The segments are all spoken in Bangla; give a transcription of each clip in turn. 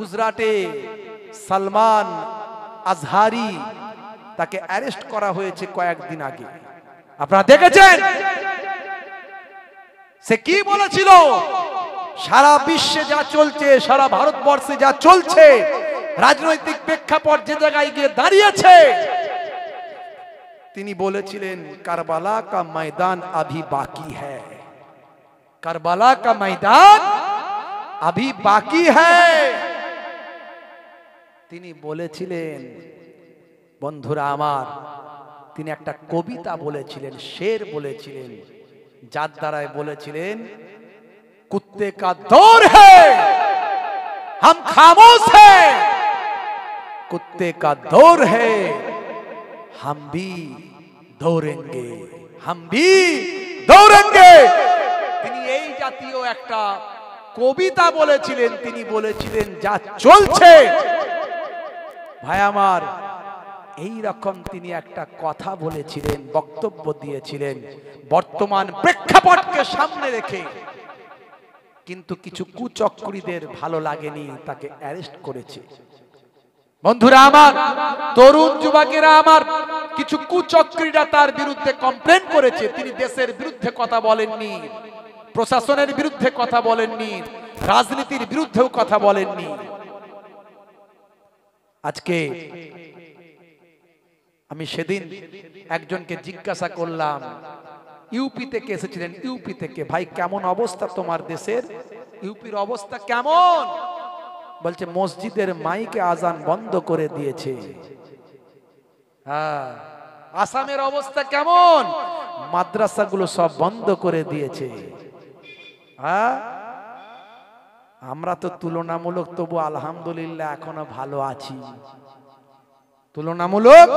গুজরাটে সালমান আজহারি তাকে অ্যারেস্ট করা হয়েছে কয়েকদিন আগে আপনারা দেখেছেন সে কি বলেছিল সারা বিশ্বে যা চলছে সারা ভারতবর্ষে যা চলছে রাজনৈতিক প্রেক্ষাপট যে জায়গায় গিয়ে দাঁড়িয়েছে তিনি বলেছিলেন কারবালা কা ময়দান আভি বাকি হ্যাঁ কারবালা কা ময়দান আভি বাকি হ্যাঁ তিনি বলেছিলেন বন্ধুরা আমার তিনি একটা কবিতা বলেছিলেন শের বলেছিলেন যার দ্বারায় বলেছিলেন কুত্তে কা দৌর হাম খামোশ হে कुत्ते का दौर है हम भी দৌড়েঙ্গে হাম भी দৌড়েঙ্গে তিনি এই জাতীয় একটা কবিতা বলেছিলেন তিনি বলেছিলেন যা চলছে ভাই আমার এই রকম তিনি একটা কথা বলেছিলেন বক্তব্য দিয়েছিলেন বর্তমান প্রেক্ষাপটকে সামনে রেখে কিন্তু কিছু কুচক্রীদের ভালো লাগেনি তাকে অ্যারেস্ট করেছে বন্ধুরা আমার তরুণ যুবকেরা আমার কিছু কুচক্রীরা তার বিরুদ্ধে কমপ্লেন করেছে তিনি দেশের বিরুদ্ধে কথা বলেননি প্রশাসনের বিরুদ্ধে কথা বলেননি রাজনীতির বিরুদ্ধেও কথা বলেননি আজকে আমি সেদিন একজনকে জিজ্ঞাসা করলাম ইউপি থেকে এসেছিলেন ইউপি থেকে ভাই কেমন অবস্থা তোমার দেশের ইউপির অবস্থা কেমন বলছে মসজিদের মাইকে আজান বন্ধ করে দিয়েছে হ্যাঁ, আসামের অবস্থা কেমন মাদ্রাসাগুলো সব বন্ধ করে দিয়েছে হ্যাঁ আমরা তো তুলনামূলক তবু আলহামদুলিল্লাহ এখনো ভালো আছি তুলনামূলক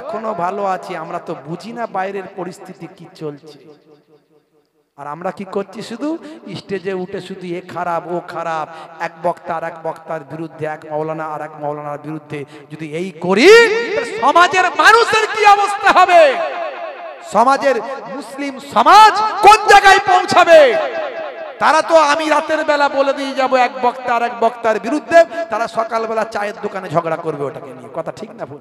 এখনো ভালো আছি আমরা তো বুঝি না বাইরের পরিস্থিতি কি চলছে আর আমরা কি করছি শুধু স্টেজে উঠে শুধু এ খারাপ ও খারাপ এক বক্তা আর এক বক্তার বিরুদ্ধে এক মৌলানা আর এক মৌলানার বিরুদ্ধে যদি এই করি সমাজের মানুষের কি অবস্থা হবে সমাজের মুসলিম সমাজ কোন জায়গায় পৌঁছাবে তারা তো আমি রাতের বেলা বলে দিয়ে যাব এক বক্তা আর এক বক্তার বিরুদ্ধে তারা সকালবেলা চায়ের দোকানে ঝগড়া করবে ওটাকে নিয়ে কথা ঠিক না ভুল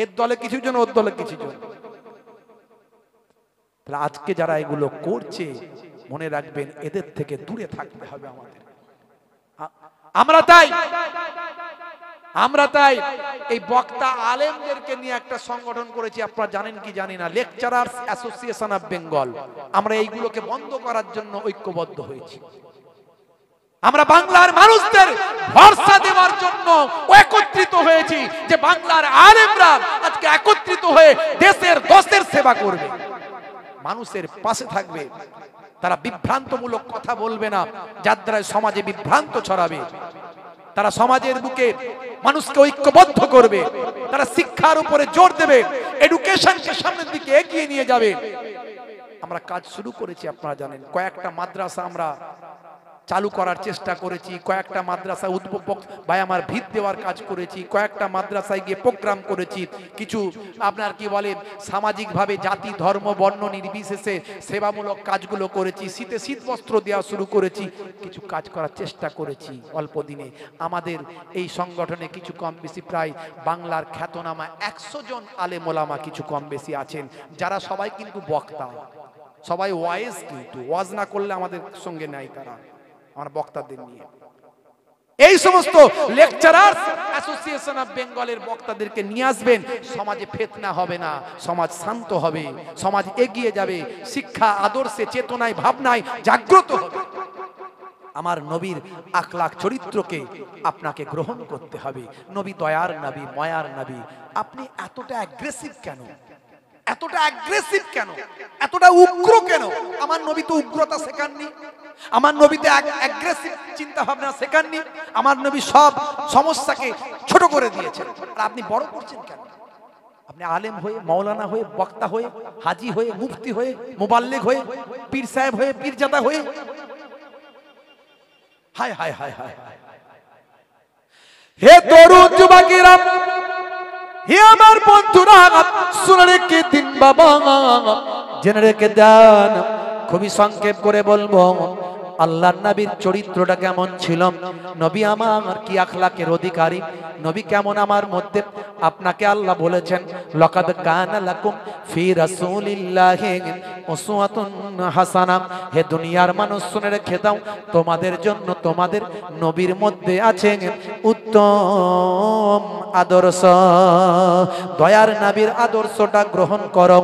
এর দলে কিছু জন ওর দলে কিছু জন তাহলে আজকে যারা এগুলো করছে মনে রাখবেন এদের থেকে দূরে থাকতে হবে আমাদের আমরা তাই আমরা তাই এই বক্তা আলেমদেরকে নিয়ে একটা সংগঠন করেছি আপনারা জানেন কি জানি না লেকচারার্স অ্যাসোসিয়েশন অফ বেঙ্গল আমরা এইগুলোকে বন্ধ করার জন্য ঐক্যবদ্ধ হয়েছি আমরা বাংলার মানুষদের ভরসা দেওয়ার জন্য একত্রিত হয়েছি যে বাংলার আলেমরা আজকে একত্রিত হয়ে দেশের দশের সেবা করবে মানুষের পাশে থাকবে তারা বিভ্রান্তমূলক কথা বলবে না যার দ্বারা সমাজে বিভ্রান্ত ছড়াবে তারা সমাজের বুকে মানুষকে ঐক্যবদ্ধ করবে তারা শিক্ষার উপরে জোর দেবে এডুকেশনকে সামনের দিকে এগিয়ে নিয়ে যাবে আমরা কাজ শুরু করেছি আপনারা জানেন কয়েকটা মাদ্রাসা আমরা চালু করার চেষ্টা করেছি কয়েকটা মাদ্রাসা উদ্ভাবক ভাই আমার ভিত দেওয়ার কাজ করেছি কয়েকটা মাদ্রাসায় গিয়ে প্রোগ্রাম করেছি কিছু আপনার কি বলে সামাজিকভাবে জাতি ধর্ম বর্ণ নির্বিশেষে সেবামূলক কাজগুলো করেছি শীতে শীত বস্ত্র দেওয়া শুরু করেছি কিছু কাজ করার চেষ্টা করেছি অল্প দিনে আমাদের এই সংগঠনে কিছু কম বেশি প্রায় বাংলার খ্যাতনামা একশো জন আলেমোলামা কিছু কম বেশি আছেন যারা সবাই কিন্তু বক্তা সবাই ওয়াইজ কিন্তু ওয়াজ না করলে আমাদের সঙ্গে নেয় তারা আমার বক্তাদের নিয়ে এই সমস্ত লেকচারার অ্যাসোসিয়েশন অফ বেঙ্গলের বক্তাদেরকে নিয়ে আসবেন সমাজে ফেতনা হবে না সমাজ শান্ত হবে সমাজ এগিয়ে যাবে শিক্ষা আদর্শে চেতনায় ভাবনায় জাগ্রত হবে আমার নবীর আকলাক চরিত্রকে আপনাকে গ্রহণ করতে হবে নবী দয়ার নবী ময়ার নবী আপনি এতটা অ্যাগ্রেসিভ কেন এতটা অ্যাগ্রেসিভ কেন এতটা উগ্র কেন আমার নবী তো উগ্রতা শেখাননি আমার নবীতে অ্যাগ্রেসিভ চিন্তা ভাবনা শেখাননি আমার নবী সব সমস্যাকে ছোট করে দিয়েছেন আর আপনি বড় করছেন কেন আপনি আলেম হয়ে মাওলানা হয়ে বক্তা হয়ে হাজি হয়ে মুফতি হয়ে মোবাল্লেক হয়ে পীর সাহেব হয়ে পীরজাদা হয়ে হায় হায় হায় হায় হে তরুণ যুবকেরা হে আমার বন্ধুরা শুনে রেখে দিন বাবা জেনে রেখে দেন খুবই সংক্ষেপ করে বলবো আল্লাহর নবীর চরিত্রটা কেমন ছিল নবী আমার কি আখলাকের অধিকারী নবী কেমন আমার মধ্যে আপনাকে আল্লাহ বলেছেন লকাদ কানা লাকুম ফি রাসূলিল্লাহি উসওয়াতুন হাসানা হে দুনিয়ার মানুষ শুনে রেখে দাও তোমাদের জন্য তোমাদের নবীর মধ্যে আছে উত্তম আদর্শ দয়ার নবীর আদর্শটা গ্রহণ করো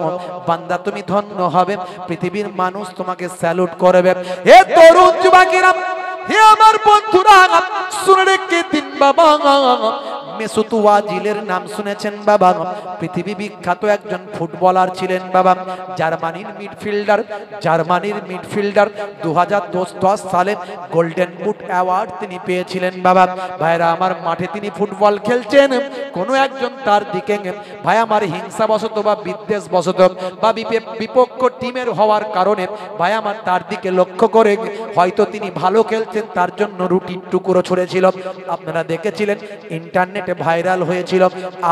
বান্দা তুমি ধন্য হবে পৃথিবীর মানুষ তোমাকে স্যালুট করবে হে তরুণ যুবকেরা হে আমার বন্ধুরা শুনে রেখে দিন বাবা মেসুত ওয়াজিলের নাম শুনেছেন বাবা পৃথিবী বিখ্যাত একজন ফুটবলার ছিলেন বাবা জার্মানির মিডফিল্ডার জার্মানির মিডফিল্ডার দু হাজার সালে গোল্ডেন বুট অ্যাওয়ার্ড তিনি পেয়েছিলেন বাবা ভাইরা আমার মাঠে তিনি ফুটবল খেলছেন কোনো একজন তার দিকে ভাই আমার হিংসাবশত বা বিদ্বেষবশত বা বিপক্ষ টিমের হওয়ার কারণে ভাই আমার তার দিকে লক্ষ্য করে হয়তো তিনি ভালো খেলছেন তার জন্য রুটির টুকরো ছড়েছিল আপনারা দেখেছিলেন ইন্টারনেট নেটে ভাইরাল হয়েছিল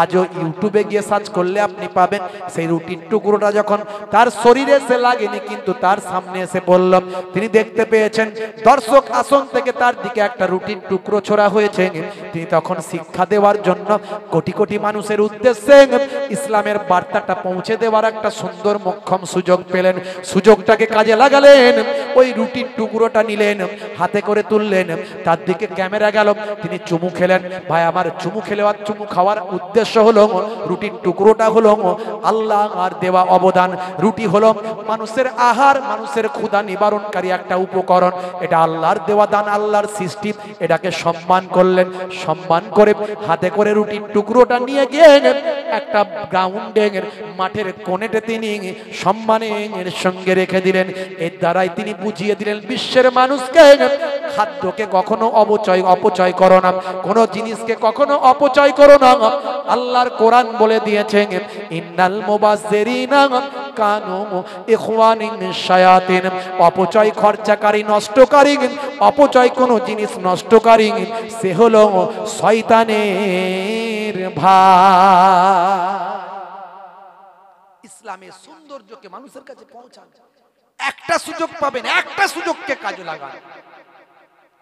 আজও ইউটিউবে গিয়ে সার্চ করলে আপনি পাবেন সেই রুটিন টুকরোটা যখন তার শরীরে এসে লাগেনি কিন্তু তার সামনে এসে বলল তিনি দেখতে পেয়েছেন দর্শক আসন থেকে তার দিকে একটা রুটিন টুকরো ছোড়া হয়েছে তিনি তখন শিক্ষা দেওয়ার জন্য কোটি কোটি মানুষের উদ্দেশ্যে ইসলামের বার্তাটা পৌঁছে দেওয়ার একটা সুন্দর মক্ষম সুযোগ পেলেন সুযোগটাকে কাজে লাগালেন ওই রুটির টুকরোটা নিলেন হাতে করে তুললেন তার দিকে ক্যামেরা গেল তিনি চুমু খেলেন ভাই আমার চুমু চুমু খেলেওয়ার চুমু খাওয়ার উদ্দেশ্য হলো রুটির টুকরোটা হলো আল্লাহ আর দেওয়া অবদান রুটি হলো মানুষের আহার মানুষের ক্ষুদা নিবারণকারী একটা উপকরণ এটা আল্লাহর দেওয়া দান আল্লাহর সৃষ্টি এটাকে সম্মান করলেন সম্মান করে হাতে করে রুটির টুকরোটা নিয়ে গিয়ে একটা গ্রাউন্ডে মাঠের কোনেটে তিনি সম্মানে এর সঙ্গে রেখে দিলেন এর দ্বারাই তিনি বুঝিয়ে দিলেন বিশ্বের মানুষকে খাদ্যকে কখনো অবচয় অপচয় করো না কোনো জিনিসকে কখনো অপচয় করো না আল্লাহর কোরআন বলে দিয়েছেন ইন্নাল মুবাজ্জিরিনা কানু ইখওয়ানিন শায়াতিন অপচয় খরচাকারী নষ্টকারী অপচয় কোন জিনিস নষ্টকারী সে হলো শয়তানের ভাই ইসলামের সৌন্দর্যকে মানুষের কাছে পৌঁছান একটা সুযোগ পাবেন একটা সুযোগকে কাজে লাগান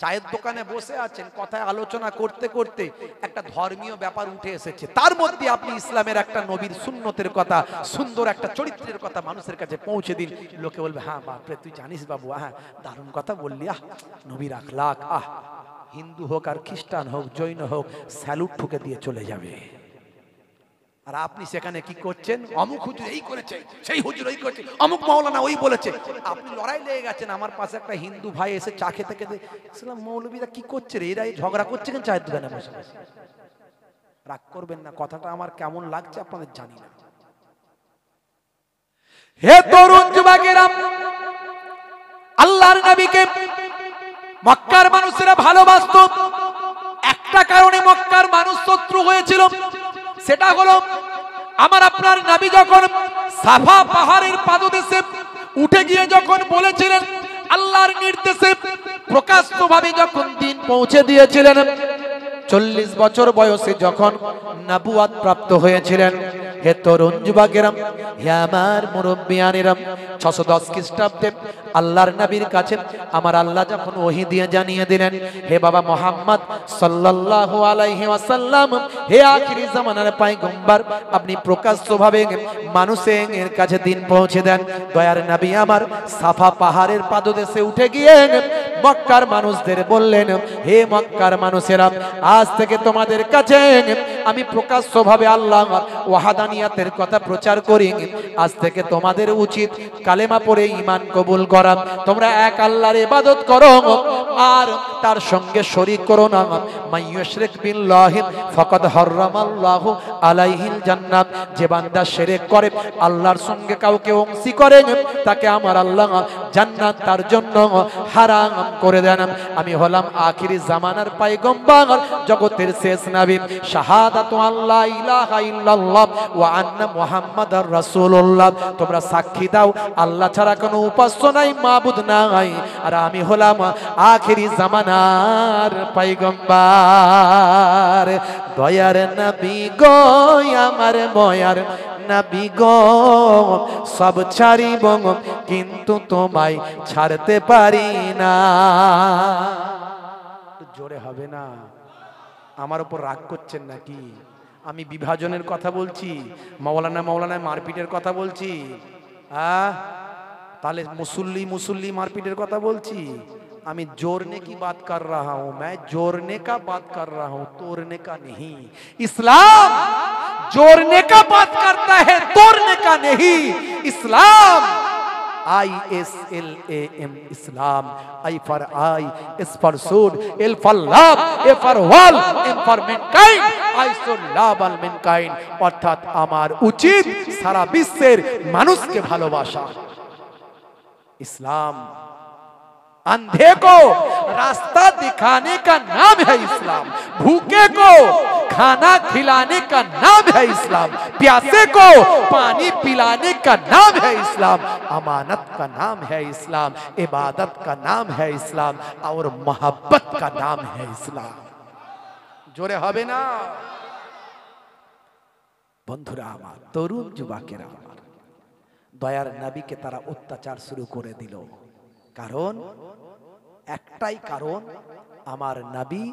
চায়ের দোকানে বসে আছেন কথায় আলোচনা করতে করতে একটা ধর্মীয় ব্যাপার উঠে এসেছে তার মধ্যে আপনি ইসলামের একটা নবীর সুন্নতের কথা সুন্দর একটা চরিত্রের কথা মানুষের কাছে পৌঁছে দিন লোকে বলবে হ্যাঁ বাপরে তুই জানিস বাবু হ্যাঁ দারুণ কথা বললি আহ নবীর আখলাখ আহ হিন্দু হোক আর খ্রিস্টান হোক জৈন হোক স্যালুট ঠুকে দিয়ে চলে যাবে আর আপনি সেখানে কি করছেন অমুক হুজুর এই করেছে সেই হুজুর এই করেছে অমুক মৌলানা ওই বলেছে আপনি লড়াই লেগে গেছেন আমার পাশে একটা হিন্দু ভাই এসে চা খেতে খেতে ইসলাম মৌলবীরা কি করছে রে এরা ঝগড়া করছে কেন চায়ের দোকানে বসে বসে রাগ করবেন না কথাটা আমার কেমন লাগছে আপনাদের জানি না হে তরুণ যুবকেরা আল্লাহর নবীকে মক্কার মানুষেরা ভালোবাসত একটা কারণে মক্কার মানুষ শত্রু হয়েছিল সেটা হলো আমার আপনার নাবি যখন সাফা পাহাড়ের পাদদেশে উঠে গিয়ে যখন বলেছিলেন আল্লাহর নির্দেশে প্রকাশ্যভাবে যখন দিন পৌঁছে দিয়েছিলেন চল্লিশ বছর বয়সে যখন নাবুয়াত প্রাপ্ত হয়েছিলেন হে তরুণ গেরাম হে আমার মুরব্বিয়ানেরাম ছশো দশ খ্রিস্টাব্দে আল্লাহর নাবির কাছে আমার আল্লাহ যখন ওহি দিয়ে জানিয়ে দিলেন হে বাবা মোহাম্মদ সাল্লাল্লাহু আলাইহি ওয়াসাল্লাম হে আখিরি জামানার গুম্বার আপনি প্রকাশ্যভাবে মানুষের কাছে দিন পৌঁছে দেন দয়ার নাবী আমার সাফা পাহাড়ের পাদদেশে উঠে গিয়ে মক্কার মানুষদের বললেন হে মক্কার মানুষেরা আজ থেকে তোমাদের কাছে আমি প্রকাশ্যভাবে আল্লাহ ওয়াহাদানিয়াতের কথা প্রচার করি আজ থেকে তোমাদের উচিত কালেমা পরে ইমান কবুল করা তোমরা এক আল্লাহর ইবাদত করো আর তার সঙ্গে শরীক করো না মাইয়াশরিক বিল্লাহি ফাকাদ হারামাল্লাহু আলাইহিল জান্নাত যে বান্দা শিরক করে আল্লাহর সঙ্গে কাউকে অংশী করে তাকে আমার আল্লাহ জান্নাত তার জন্য হারাম করে দেন আমি হলাম আখিরি জামানার পাইগম্বর জগতের শেষ নাবি আল্লাহ তোমরা সাক্ষী দাও আল্লাহ ছাড়া কোনো মাবুদ আর আমি হলাম জামানার দয়ার নবী গো আমার ময়ার না বিগম সব ছাড়িব কিন্তু তোমায় ছাড়তে পারি না জোরে হবে না আমার উপর রাগ করছেন নাকি আমি বিভাজনের কথা বলছি মাওলানা মাওলানায় মারপিটের কথা বলছি আহ তাহলে মুসল্লি মুসুল্লি মারপিটের কথা বলছি আমি জোরনে কি बात कर रहा हूं मैं কা का কর कर रहा हूं तोड़ने का जोड़ने का बात करता है तोड़ने का नहीं Islam I S L A M Islam I for I S for should L for love A for world M for mankind I should love all mankind অর্থাৎ আমার উচিত সারা বিশ্বের মানুষকে ভালোবাসা ইসলাম अंधे को रास्ता दिखाने का नाम है इस्लाम भूखे को खाना खिलाने का नाम है इस्लाम प्यासे को पानी पिलाने का नाम है इस्लाम अमानत का नाम है इस्लाम इबादत का नाम है इस्लाम और मोहब्बत का नाम है इस्लाम जोरे हबे ना বন্ধুরা আমার তরুণ যুবকেরা আমার नबी के তারা अत्याचार शुरू कर दिल कारण एकटाई कारण আমার নাবি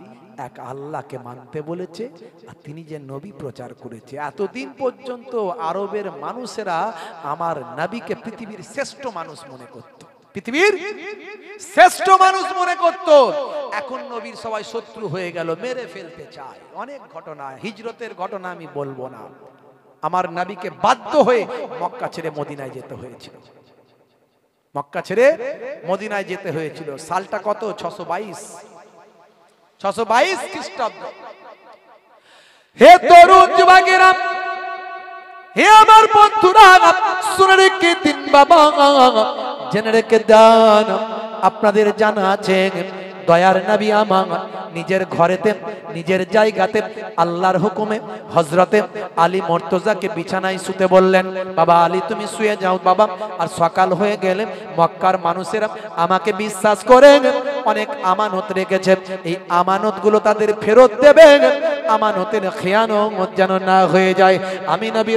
এক আল্লাহকে মানতে বলেছে আর তিনি যে নবী প্রচার করেছে এতদিন পর্যন্ত আরবের মানুষেরা আমার নাবিকে পৃথিবীর শ্রেষ্ঠ মানুষ মনে করত পৃথিবীর শ্রেষ্ঠ মানুষ মনে করত এখন নবীর সবাই শত্রু হয়ে গেল মেরে ফেলতে চায় অনেক ঘটনা হিজরতের ঘটনা আমি বলবো না আমার নাবিকে বাধ্য হয়ে মক্কা ছেড়ে মদিনায় যেতে হয়েছিল মক্কা ছেড়ে মদিনায় যেতে হয়েছিল সালটা কত ছশো বাইশ ছশো বাইশ খ্রিস্টাব্দ হে তরুণ যুবকেরা হে আমার বন্ধুরা শুনে রেখে দিন বাবা জেনে রেখে দান আপনাদের জানা আছে দয়ার নাবি আমার নিজের ঘরেতে নিজের জায়গাতে আল্লাহর হুকুমে হজরতে আলী মর্তজাকে বিছানায় শুতে বললেন বাবা আলী তুমি শুয়ে যাও বাবা আর সকাল হয়ে গেলে মক্কার মানুষেরা আমাকে বিশ্বাস করেন অনেক আমানত রেখেছেন এই আমানতগুলো তাদের ফেরত দেবেন আমানতের খেয়ানো যেন না হয়ে যায় আমি নবী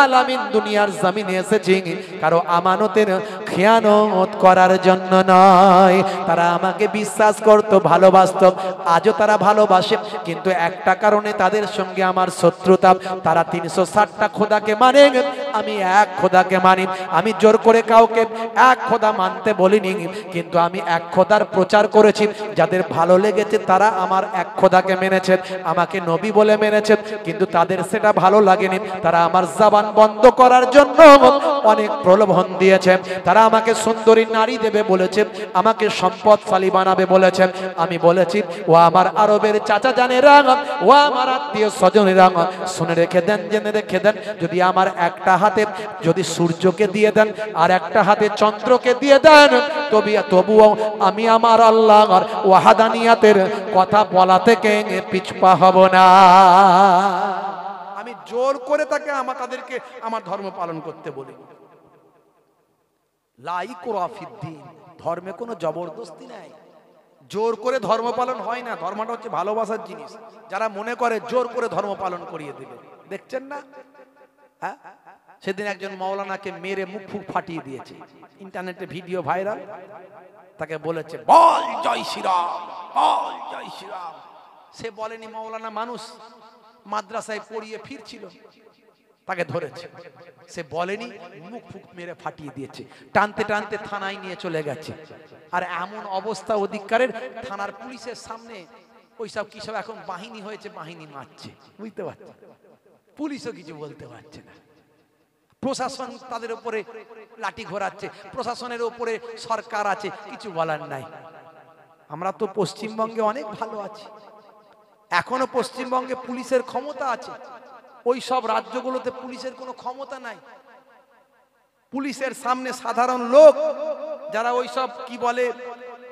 আল আমি দুনিয়ার জামিনে এসেছি কারো আমানতের খেয়ানত করার জন্য নয় তারা আমাকে বিশ্বাস করতো ভালোবাসত আজও তারা ভালোবাসে কিন্তু একটা কারণে তাদের সঙ্গে আমার শত্রুতা তারা তিনশো ষাটটা খোদাকে মানে আমি এক খোদাকে মানি আমি জোর করে কাউকে এক খোদা মানতে বলিনি কিন্তু আমি এক খোদার প্রচার করেছি যাদের ভালো লেগেছে তারা আমার এক খোদাকে মেনেছেন আমাকে নবী বলে মেনেছেন কিন্তু তাদের সেটা ভালো লাগেনি তারা আমার জবান বন্ধ করার জন্য অনেক প্রলোভন দিয়েছে তারা আমাকে সুন্দরী নারী দেবে বলেছে আমাকে সম্পদশালী বানাবে বলেছে আমি বলেছি ও আমার আরবের চাচা জানে রাঙ ও আমার আত্মীয় স্বজনের রাঙ শুনে রেখে দেন জেনে রেখে দেন যদি আমার একটা হাতে যদি সূর্যকে দিয়ে দেন আর একটা হাতে চন্দ্রকে দিয়ে দেন তবে তবুও আমি আমার আল্লাহ ওয়াহাদানিয়াতের কথা বলা থেকে পিছপা হব না আমি জোর করে তাকে আমার তাদেরকে আমার ধর্ম পালন করতে বলি লাইক লাইকুরাফিদ্দিন ধর্মে কোনো জবরদস্তি নাই জোর করে ধর্ম পালন হয় না ধর্মটা হচ্ছে ভালোবাসার জিনিস যারা মনে করে জোর করে ধর্ম পালন করিয়ে দিবে দেখছেন না হ্যাঁ সেদিন একজন মৌলানাকে মেরে মুখ ফুক ফাটিয়ে দিয়েছে ইন্টারনেটে ভিডিও ভাইরাল তাকে বলেছে বল জয় শ্রীরাম বল জয় শ্রীরাম সে বলেনি মৌলানা মানুষ মাদ্রাসায় পড়িয়ে ফিরছিল তাকে ধরেছে সে বলেনি মুখ ফুক মেরে ফাটিয়ে দিয়েছে টানতে টানতে থানায় নিয়ে চলে গেছে আর এমন অবস্থা অধিকারের থানার পুলিশের সামনে ওইসব কিসব এখন বাহিনী হয়েছে বাহিনী মারছে বুঝতে পারছে পুলিশও কিছু বলতে পারছে না প্রশাসন তাদের উপরে লাঠি ঘোরাচ্ছে প্রশাসনের উপরে সরকার আছে কিছু বলার নাই আমরা তো পশ্চিমবঙ্গে অনেক ভালো আছি এখনো পশ্চিমবঙ্গে পুলিশের ক্ষমতা আছে ওই সব রাজ্যগুলোতে পুলিশের কোনো ক্ষমতা নাই পুলিশের সামনে সাধারণ লোক যারা ওই সব কি বলে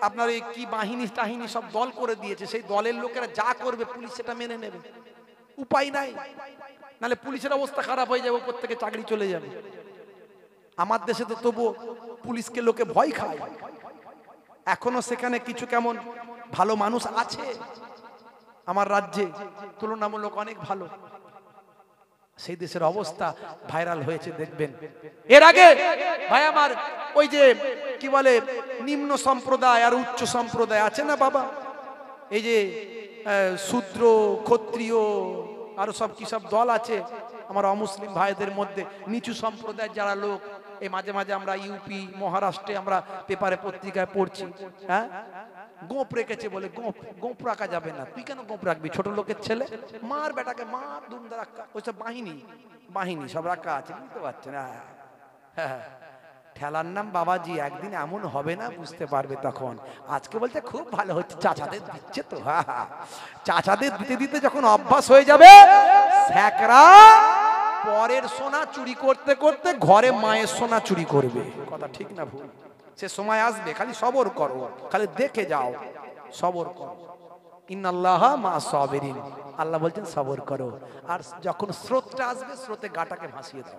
আপনার এই কি বাহিনী টাহিনী সব দল করে দিয়েছে সেই দলের লোকেরা যা করবে পুলিশ সেটা মেনে নেবে উপায় নাই নালে পুলিশের অবস্থা খারাপ হয়ে যাবে ওপর থেকে চাকরি চলে যাবে আমার দেশে তো তবু পুলিশকে লোকে ভয় খায় এখনো সেখানে কিছু কেমন ভালো মানুষ আছে আমার রাজ্যে তুলনামূলক অনেক ভালো সেই দেশের অবস্থা ভাইরাল হয়েছে দেখবেন এর আগে ভাই আমার ওই যে কি বলে নিম্ন সম্প্রদায় আর উচ্চ সম্প্রদায় আছে না বাবা এই যে শূদ্র ক্ষত্রিয় আরো সব কি সব দল আছে আমার অমুসলিম ভাইদের মধ্যে নিচু সম্প্রদায়ের যারা লোক এই মাঝে মাঝে আমরা ইউপি মহারাষ্ট্রে আমরা পেপারে পত্রিকায় পড়ছি হ্যাঁ গোপ রেখেছে বলে গোপ গোপ রাখা যাবে না তুই কেন গোপ রাখবি ছোট লোকের ছেলে মার বেটাকে মার দুমদার ওইসব বাহিনী বাহিনী সব রাখা আছে বুঝতে পারছেন হ্যাঁ হ্যাঁ, হ্যাঁ। ঠেলার নাম বাবাজি একদিন এমন হবে না বুঝতে পারবে তখন আজকে বলতে খুব ভালো হচ্ছে চাচাদের দিচ্ছে তো হ্যাঁ হ্যাঁ চাচাদের দিতে দিতে যখন অভ্যাস হয়ে যাবে স্যাকরা পরের সোনা চুরি করতে করতে ঘরে মায়ের সোনা চুরি করবে কথা ঠিক না ভুল সে সময় আসবে খালি সবর করো খালি দেখে যাও সবর করো ইন্নাল্লাহ মা সবেরিন আল্লাহ বলছেন সবর করো আর যখন স্রোতটা আসবে স্রোতে গাটাকে ভাসিয়ে দাও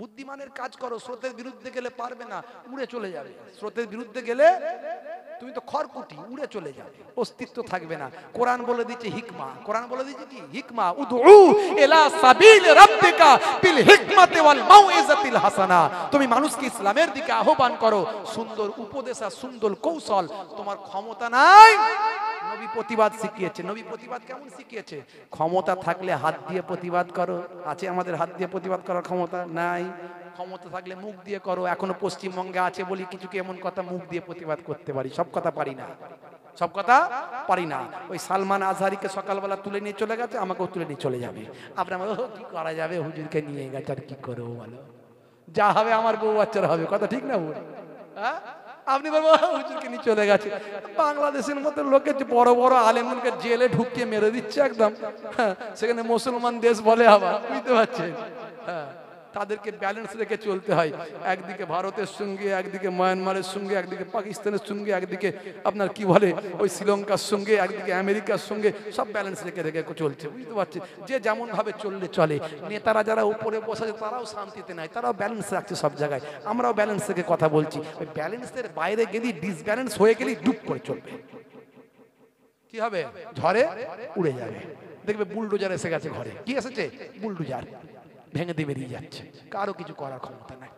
বুদ্ধিমানের কাজ করো স্রোতের বিরুদ্ধে গেলে পারবে না উড়ে চলে যাবে স্রোতের বিরুদ্ধে গেলে তুমি তো খড়কুটি উড়ে চলে যাবে অস্তিত্ব থাকবে না কোরআন বলে দিচ্ছে হিকমা কোরআন বলে দিচ্ছে কি হিকমা উদউ ইলা সাবিল রাব্বিকা বিল হিকমাতি ওয়াল মাউইজাতিল হাসানা তুমি মানুষকে ইসলামের দিকে আহ্বান করো সুন্দর উপদেশ আর সুন্দর কৌশল তোমার ক্ষমতা নাই নবী প্রতিবাদ শিখিয়েছে নবী প্রতিবাদ কেমন শিখিয়েছে ক্ষমতা থাকলে হাত দিয়ে প্রতিবাদ করো আছে আমাদের হাত দিয়ে প্রতিবাদ করার ক্ষমতা নাই ক্ষমতা থাকলে মুখ দিয়ে করো এখনো পশ্চিমবঙ্গে আছে বলি কিছু কি এমন কথা মুখ দিয়ে প্রতিবাদ করতে পারি সব কথা পারি না সব কথা পারি না ওই সালমান আজহারিকে সকালবেলা তুলে নিয়ে চলে গেছে আমাকেও তুলে নিয়ে চলে যাবে আপনার ও কি করা যাবে হুজুরকে নিয়ে গেছে আর কি করবো বলো যা হবে আমার বউ বাচ্চারা হবে কথা ঠিক না বলি হ্যাঁ আপনি বলবো হুজুরকে নিয়ে চলে গেছে বাংলাদেশের মতো লোকে বড় বড় আলেমকে জেলে ঢুকিয়ে মেরে দিচ্ছে একদম হ্যাঁ সেখানে মুসলমান দেশ বলে আবার বুঝতে পারছেন হ্যাঁ তাদেরকে ব্যালেন্স রেখে চলতে হয় একদিকে ভারতের সঙ্গে একদিকে মায়ানমারের সঙ্গে একদিকে পাকিস্তানের সঙ্গে একদিকে আপনার কি বলে ওই শ্রীলঙ্কার সঙ্গে একদিকে আমেরিকার সঙ্গে সব ব্যালেন্স রেখে রেখে চলছে বুঝতে পারছে যে যেমনভাবে চললে চলে নেতারা যারা উপরে বসেছে তারাও শান্তিতে নাই তারাও ব্যালেন্স রাখছে সব জায়গায় আমরাও ব্যালেন্স থেকে কথা বলছি ওই ব্যালেন্সের বাইরে গেলেই ডিসব্যালেন্স হয়ে গেলেই ডুব করে চলবে কি হবে ঝড়ে উড়ে যাবে দেখবে বুলডোজার এসে গেছে ঘরে কি এসেছে বুলডোজার ভেঙে দিয়ে বেরিয়ে যাচ্ছে কারো কিছু করার ক্ষমতা নাই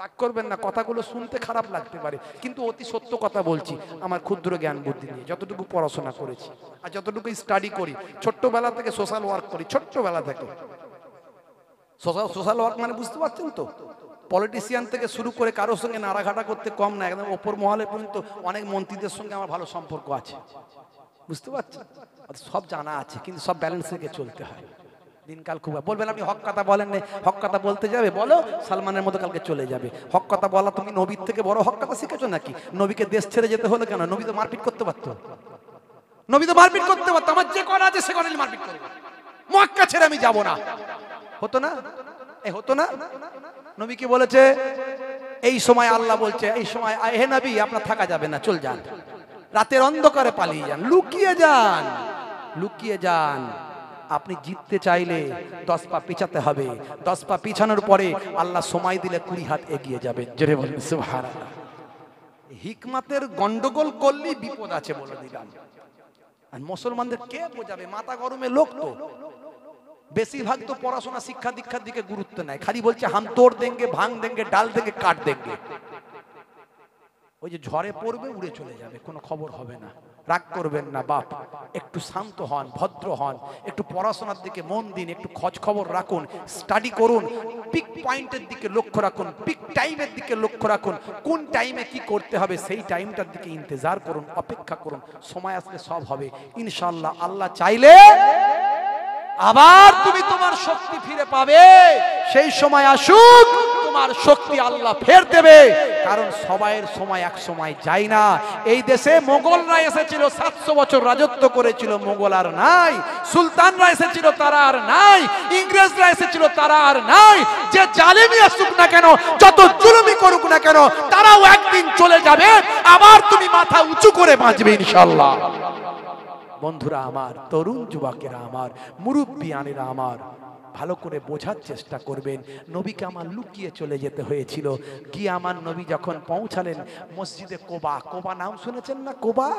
রাগ করবেন না কথাগুলো শুনতে খারাপ লাগতে পারে কিন্তু অতি সত্য কথা বলছি আমার ক্ষুদ্র জ্ঞান বুদ্ধি নিয়ে যতটুকু পড়াশোনা করেছি আর যতটুকু স্টাডি করি ছোট্টবেলা থেকে সোশ্যাল ওয়ার্ক করি ছোট্টবেলা থেকে সোশ্যাল সোশ্যাল ওয়ার্ক মানে বুঝতে পারছেন তো পলিটিশিয়ান থেকে শুরু করে কারোর সঙ্গে নাড়াঘাটা করতে কম না একদম ওপর মহলে পর্যন্ত অনেক মন্ত্রীদের সঙ্গে আমার ভালো সম্পর্ক আছে বুঝতে পারছেন সব জানা আছে কিন্তু সব ব্যালেন্স রেখে চলতে হয় দিনকাল খুব বলবেন আপনি হক কথা বলেন না হক কথা বলতে যাবে বলো সালমানের মতো কালকে চলে যাবে হক কথা বলা তুমি নবীর থেকে বড় হক কথা শিখেছো নাকি নবীকে দেশ ছেড়ে যেতে হলো কেন নবী তো মারপিট করতে পারতো নবী তো মারপিট করতে পারতো আমার যে করা আছে সে করা মারপিট করে মক্কা ছেড়ে আমি যাব না হতো না এ হতো না নবী কি বলেছে এই সময় আল্লাহ বলছে এই সময় হে নবী আপনার থাকা যাবে না চল যান রাতের অন্ধকারে পালিয়ে যান লুকিয়ে যান লুকিয়ে যান আপনি জিততে চাইলে দশ পা পিছাতে হবে দশ পা পিছানোর পরে আল্লাহ সময় দিলে কুড়ি হাত এগিয়ে যাবে জেরে বলবে হিকমাতের গন্ডগোল করলে বিপদ আছে বলে দিলাম আর মুসলমানদের কে বোঝাবে মাথা গরমে লোক তো বেশিরভাগ তো পড়াশোনা শিক্ষা দীক্ষার দিকে গুরুত্ব নেয় খালি বলছে হাম তোর দেঙ্গে ভাঙ দেঙ্গে ডাল দেঙ্গে কাঠ দেঙ্গে ওই যে ঝড়ে পড়বে উড়ে চলে যাবে কোনো খবর হবে না রাগ করবেন না বাপ একটু শান্ত হন ভদ্র হন একটু পড়াশোনার দিকে মন দিন একটু খোঁজ খবর রাখুন স্টাডি করুন পিক পয়েন্টের দিকে লক্ষ্য রাখুন পিক টাইমের দিকে লক্ষ্য রাখুন কোন টাইমে কি করতে হবে সেই টাইমটার দিকে ইন্তজার করুন অপেক্ষা করুন সময় আসলে সব হবে ইনশাল্লাহ আল্লাহ চাইলে আবার তুমি তোমার শক্তি ফিরে পাবে সেই সময় আসুক তোমার শক্তি আল্লাহ ফের দেবে কারণ সবাইয়ের সময় এক সময় যায় না এই দেশে মোগলরা এসেছিল সাতশো বছর রাজত্ব করেছিল মোগল আর নাই সুলতানরা এসেছিল তারা আর নাই ইংরেজরা এসেছিল তারা আর নাই যে জালেমি আসুক না কেন যত জুলুমি করুক না কেন তারাও একদিন চলে যাবে আবার তুমি মাথা উঁচু করে বাঁচবে ইনশাল্লাহ বন্ধুরা আমার তরুণ যুবকেরা আমার মুরব্বিয়ানেরা আমার ভালো করে বোঝার চেষ্টা করবেন নবীকে আমার লুকিয়ে চলে যেতে হয়েছিল গিয়ে আমার নবী যখন পৌঁছালেন মসজিদে কোবা কোবা নাম শুনেছেন না কোবা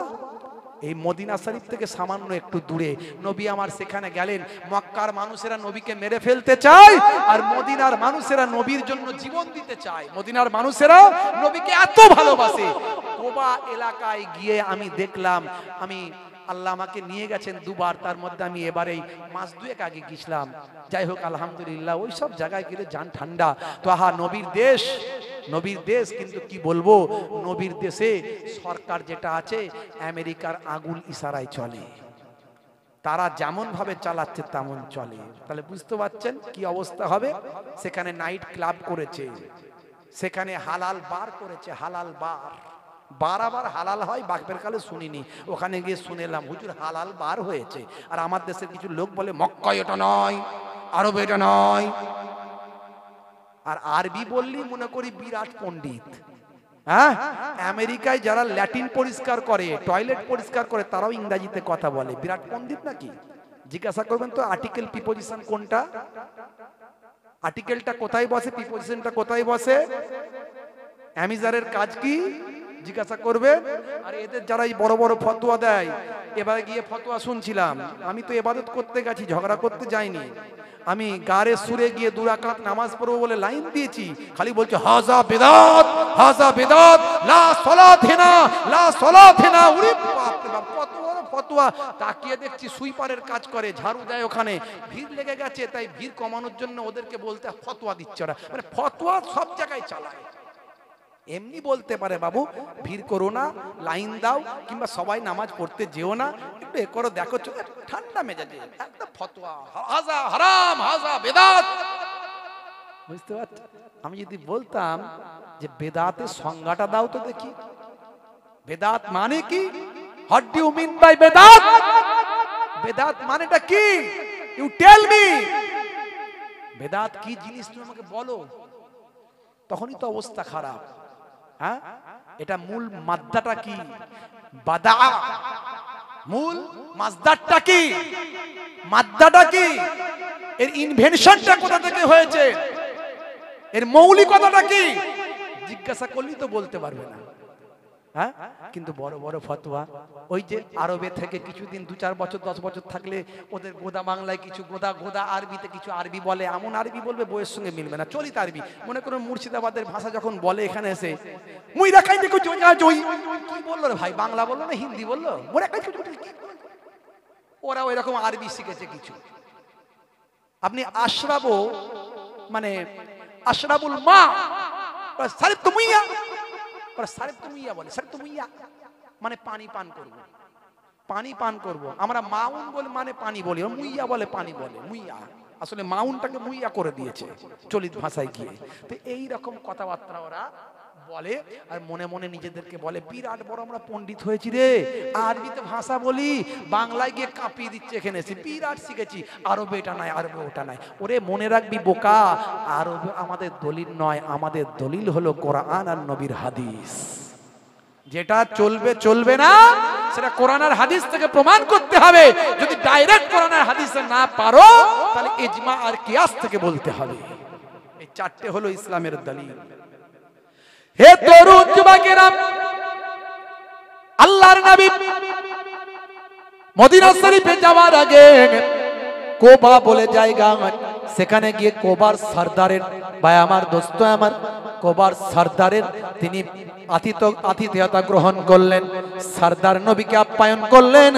এই মদিনা শরীফ থেকে সামান্য একটু দূরে নবী আমার সেখানে গেলেন মক্কার মানুষেরা নবীকে মেরে ফেলতে চায় আর মদিনার মানুষেরা নবীর জন্য জীবন দিতে চায় মদিনার মানুষেরা নবীকে এত ভালোবাসে কোবা এলাকায় গিয়ে আমি দেখলাম আমি আল্লাহ আমাকে নিয়ে গেছেন দুবার তার মধ্যে আমি এবারেই মাস দুয়েক আগে গেছিলাম যাই হোক আলহামদুলিল্লাহ ওই সব জায়গায় গেলে যান ঠান্ডা তো আহা নবীর দেশ নবীর দেশ কিন্তু কি বলবো নবীর দেশে সরকার যেটা আছে আমেরিকার আগুন ইশারায় চলে তারা যেমন ভাবে চালাচ্ছে তেমন চলে তাহলে বুঝতে পারছেন কি অবস্থা হবে সেখানে নাইট ক্লাব করেছে সেখানে হালাল বার করেছে হালাল বার বারাবার হালাল হয় বাঘবের কালে শুনিনি ওখানে গিয়ে শুনেলাম হুজুর হালাল বার হয়েছে আর আমার দেশের কিছু লোক বলে মক্কা এটা নয় আরব এটা নয় আর আরবি বললি মনে করি বিরাট পণ্ডিত হ্যাঁ আমেরিকায় যারা ল্যাটিন পরিষ্কার করে টয়লেট পরিষ্কার করে তারাও ইংরাজিতে কথা বলে বিরাট পণ্ডিত নাকি জিজ্ঞাসা করবেন তো আর্টিকেল প্রিপোজিশন কোনটা আর্টিকেলটা কোথায় বসে প্রিপোজিশনটা কোথায় বসে অ্যামিজারের কাজ কি জিজ্ঞাসা করবে আর এদের যারা এই বড় বড় ফতোয়া দেয় এবারে গিয়ে ফতোয়া শুনছিলাম আমি তো এবাদত করতে গেছি ঝগড়া করতে যাইনি আমি গাড়ে সুরে গিয়ে দুরাকাত নামাজ পড়বো বলে লাইন দিয়েছি খালি বলছে হাজা বেদাত হাজা বেদাত লা সলাত হেনা লা সলাত হেনা উরে বাপ ফতোয়া তাকিয়ে দেখছি সুইপারের কাজ করে ঝাড়ু দেয় ওখানে ভিড় লেগে গেছে তাই ভিড় কমানোর জন্য ওদেরকে বলতে ফতোয়া দিচ্ছে ওরা মানে ফতোয়া সব জায়গায় চালায় এমনি বলতে পারে বাবু ভিড় করো না লাইন দাও কিংবা সবাই নামাজ পড়তে যেও না একটু এ করো দেখো ঠান্ডা মেজাজে একটা ফতোয়া হাজা হারাম হাজা বেদাত বুঝতে পারছ আমি যদি বলতাম যে বেদাতের সংজ্ঞাটা দাও তো দেখি বেদাত মানে কি হোয়াট ডু মিন বাই বেদাত বেদাত মানেটা কি ইউ টেল মি বেদাত কি জিনিস তুমি আমাকে বলো তখনই তো অবস্থা খারাপ হ্যাঁ এটা মূল মাদ্দাটা কি বাদা মূল মাসদারটা কি মাদ্দাটা কি এর ইনভেনশনটা কোথা থেকে হয়েছে এর মৌলিকতাটা কি জিজ্ঞাসা করলেই তো বলতে পারবে না হ্যাঁ কিন্তু বড় বড় ফতোয়া ওই যে আরবে থেকে কিছুদিন দু চার বছর দশ বছর থাকলে ওদের গোদা বাংলায় কিছু গোদা গোদা আরবিতে কিছু আরবি বলে এমন আরবি বলবে বইয়ের সঙ্গে মিলবে না চলিত আরবি মনে করুন মুর্শিদাবাদের ভাষা যখন বলে এখানে এসে মুইরা খাই দেখো জয়া বললো রে ভাই বাংলা বললো না হিন্দি বললো ওরা ওই রকম আরবি শিখেছে কিছু আপনি আশরাবো মানে আশরাবুল মা সারিফ তুমিয়া বলে তুমি ইয়া বলে সারেব তুমি ইয়া মানে পানি পান করবো পানি পান করব। আমরা মাউন বলে মানে পানি বলি মুইয়া বলে পানি বলে মুইয়া আসলে মাউনটাকে মুইয়া করে দিয়েছে চলিত ভাষায় গিয়ে তো এইরকম কথাবার্তা ওরা বলে আর মনে মনে নিজেদেরকে বলে বিরাট বড় আমরা পণ্ডিত হয়েছি রে আরবিতে ভাষা বলি বাংলায় গিয়ে কাঁপিয়ে দিচ্ছে এখানে এসে বিরাট শিখেছি আরবে এটা নাই আরবে ওটা নাই ওরে মনে রাখবি বোকা আরব আমাদের দলিল নয় আমাদের দলিল হলো কোরআন আর নবীর হাদিস যেটা চলবে চলবে না সেটা কোরআনার হাদিস থেকে প্রমাণ করতে হবে যদি ডাইরেক্ট কোরআনার হাদিসে না পারো তাহলে ইজমা আর কিয়াস থেকে বলতে হবে এই চারটে হলো ইসলামের দলিল হে তরুণ যুবকেরা আল্লাহর নবী মদিনা শরীফে যাওয়ার আগে কোবা বলে জায়গা সেখানে গিয়ে কোবার সর্দারের ভাই আমার দোস্ত আমার কোবার সর্দারের তিনি আতিথ আতিথেয়তা গ্রহণ করলেন সর্দার নবীকে আপ্যায়ন করলেন